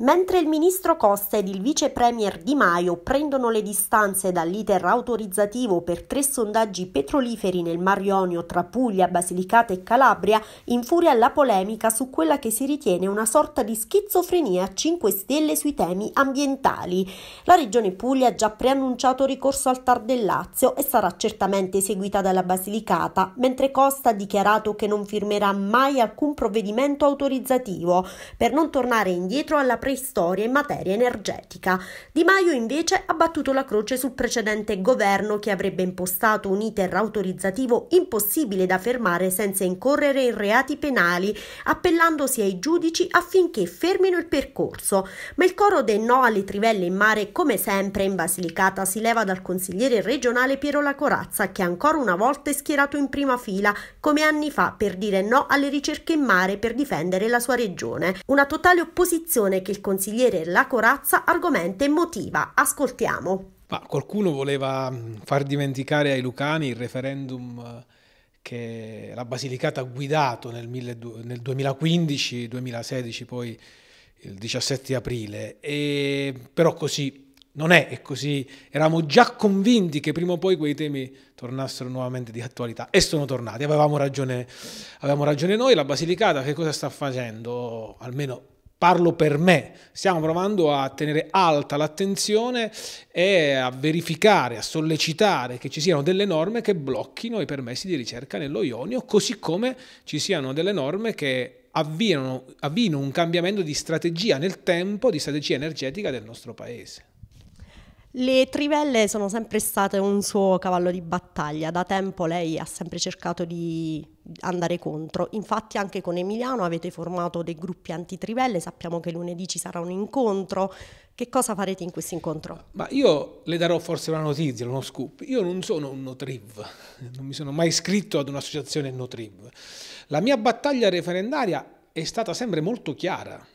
Mentre il ministro Costa ed il vice premier Di Maio prendono le distanze dall'iter autorizzativo per tre sondaggi petroliferi nel Mar Ionio tra Puglia, Basilicata e Calabria, infuria la polemica su quella che si ritiene una sorta di schizofrenia a 5 stelle sui temi ambientali. La regione Puglia ha già preannunciato ricorso al TAR del Lazio e sarà certamente seguita dalla Basilicata, mentre Costa ha dichiarato che non firmerà mai alcun provvedimento autorizzativo per non tornare indietro alla preistoria in materia energetica. Di Maio invece ha battuto la croce sul precedente governo che avrebbe impostato un iter autorizzativo impossibile da fermare senza incorrere in reati penali, appellandosi ai giudici affinché fermino il percorso. Ma il coro del no alle trivelle in mare, come sempre in Basilicata, si leva dal consigliere regionale Piero La Corazza, che ancora una volta è schierato in prima fila, come anni fa, per dire no alle ricerche in mare per difendere la sua regione. Una totale opposizione che il consigliere La Corazza argomenta e motiva. Ascoltiamo. Ma qualcuno voleva far dimenticare ai lucani il referendum eh, che la Basilicata ha guidato nel, 2015-2016, poi il 17 aprile, e però così non è, è così. Eravamo già convinti che prima o poi quei temi tornassero nuovamente di attualità e sono tornati. Avevamo ragione, avevamo ragione noi, la Basilicata che cosa sta facendo? Almeno parlo per me, stiamo provando a tenere alta l'attenzione e a verificare, a sollecitare che ci siano delle norme che blocchino i permessi di ricerca nello ionio, così come ci siano delle norme che avviano, avviano un cambiamento di strategia nel tempo, di strategia energetica del nostro Paese. Le trivelle sono sempre state un suo cavallo di battaglia, da tempo lei ha sempre cercato di andare contro, infatti anche con Emiliano avete formato dei gruppi anti-trivelle, sappiamo che lunedì ci sarà un incontro, che cosa farete in questo incontro? Ma io le darò forse una notizia, uno scoop, io non sono un no-triv, non mi sono mai iscritto ad un'associazione no-triv, la mia battaglia referendaria è stata sempre molto chiara,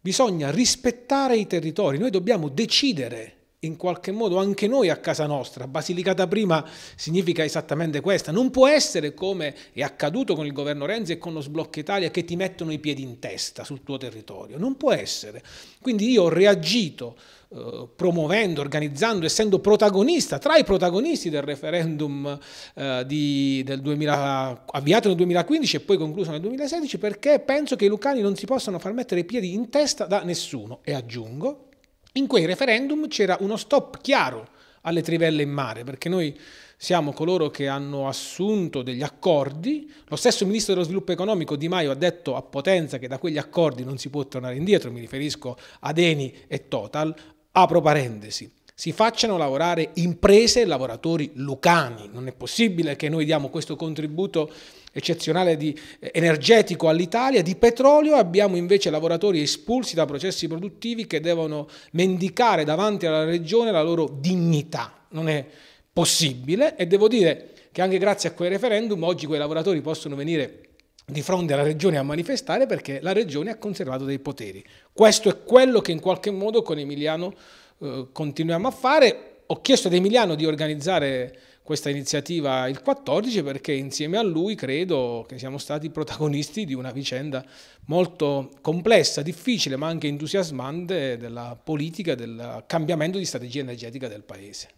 bisogna rispettare i territori, noi dobbiamo decidere in qualche modo anche noi a casa nostra. Basilicata prima significa esattamente questa. Non può essere come è accaduto con il governo Renzi e con lo sblocco Italia che ti mettono i piedi in testa sul tuo territorio. Non può essere. Quindi io ho reagito eh, promuovendo, organizzando, essendo protagonista, tra i protagonisti del referendum eh, di, del 2000, avviato nel 2015 e poi concluso nel 2016 perché penso che i lucani non si possano far mettere i piedi in testa da nessuno. E aggiungo in quei referendum c'era uno stop chiaro alle trivelle in mare, perché noi siamo coloro che hanno assunto degli accordi. Lo stesso ministro dello sviluppo economico Di Maio ha detto a Potenza che da quegli accordi non si può tornare indietro, mi riferisco ad Eni e Total, apro parentesi si facciano lavorare imprese e lavoratori lucani. Non è possibile che noi diamo questo contributo eccezionale di, eh, energetico all'Italia, di petrolio, abbiamo invece lavoratori espulsi da processi produttivi che devono mendicare davanti alla regione la loro dignità. Non è possibile e devo dire che anche grazie a quel referendum oggi quei lavoratori possono venire di fronte alla regione a manifestare perché la regione ha conservato dei poteri. Questo è quello che in qualche modo con Emiliano eh, continuiamo a fare. Ho chiesto ad Emiliano di organizzare questa iniziativa il 14 perché insieme a lui credo che siamo stati protagonisti di una vicenda molto complessa, difficile ma anche entusiasmante della politica, del cambiamento di strategia energetica del Paese.